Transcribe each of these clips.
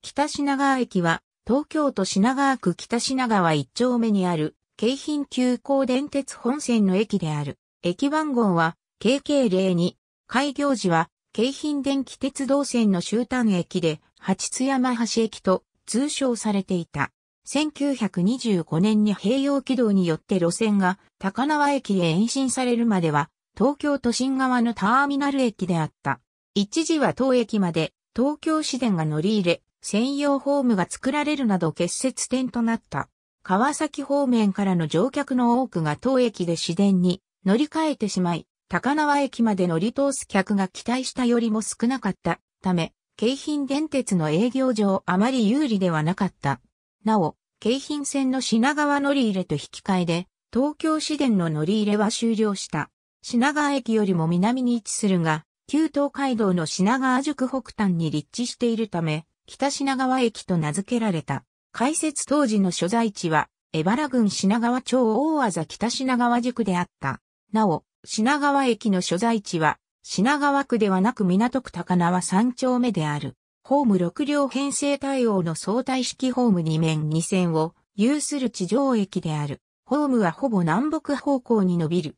北品川駅は、東京都品川区北品川一丁目にある、京浜急行電鉄本線の駅である。駅番号は、KK02。開業時は、京浜電気鉄道線の終端駅で、八津山橋駅と通称されていた。1925年に併用軌道によって路線が高輪駅へ延伸されるまでは、東京都心側のターミナル駅であった。一時は当駅まで東京市電が乗り入れ、専用ホームが作られるなど結節点となった。川崎方面からの乗客の多くが当駅で市電に乗り換えてしまい、高輪駅まで乗り通す客が期待したよりも少なかったため、京浜電鉄の営業上あまり有利ではなかった。なお、京浜線の品川乗り入れと引き換えで、東京市電の乗り入れは終了した。品川駅よりも南に位置するが、旧東海道の品川宿北端に立地しているため、北品川駅と名付けられた。開設当時の所在地は、江原郡品川町大字北品川宿であった。なお、品川駅の所在地は、品川区ではなく港区高輪3丁目である。ホーム6両編成対応の相対式ホーム2面2線を有する地上駅である。ホームはほぼ南北方向に伸びる。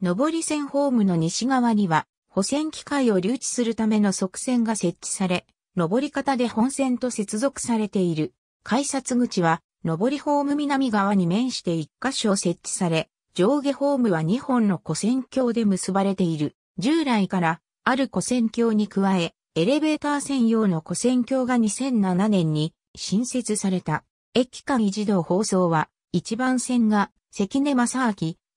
上り線ホームの西側には、補線機械を留置するための側線が設置され、上り方で本線と接続されている。改札口は、上りホーム南側に面して1箇所設置され、上下ホームは2本の古線橋で結ばれている。従来から、ある古線橋に加え、エレベーター専用の古線橋が2007年に新設された。駅間一同放送は、1番線が関根正明、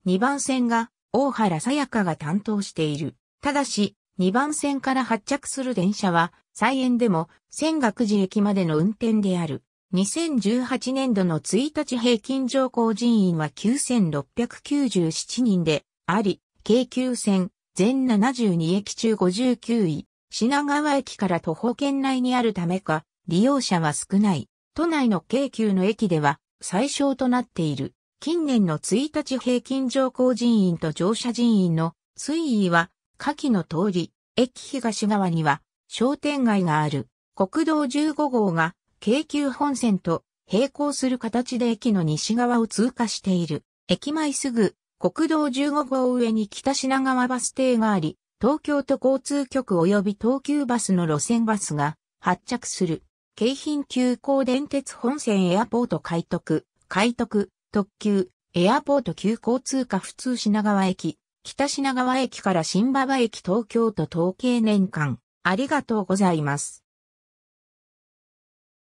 2番線が大原さやかが担当している。ただし、2番線から発着する電車は、再園でも、仙岳寺駅までの運転である。2018年度の1日平均乗降人員は9697人であり、京急線全72駅中59位、品川駅から徒歩圏内にあるためか、利用者は少ない。都内の京急の駅では最小となっている。近年の1日平均乗降人員と乗車人員の推移は下記の通り、駅東側には商店街がある。国道15号が京急本線と並行する形で駅の西側を通過している。駅前すぐ国道15号上に北品川バス停があり、東京都交通局及び東急バスの路線バスが発着する。京浜急行電鉄本線エアポート開徳、開徳、特急、エアポート急行通過普通品川駅、北品川駅から新馬場駅東京都統計年間、ありがとうございます。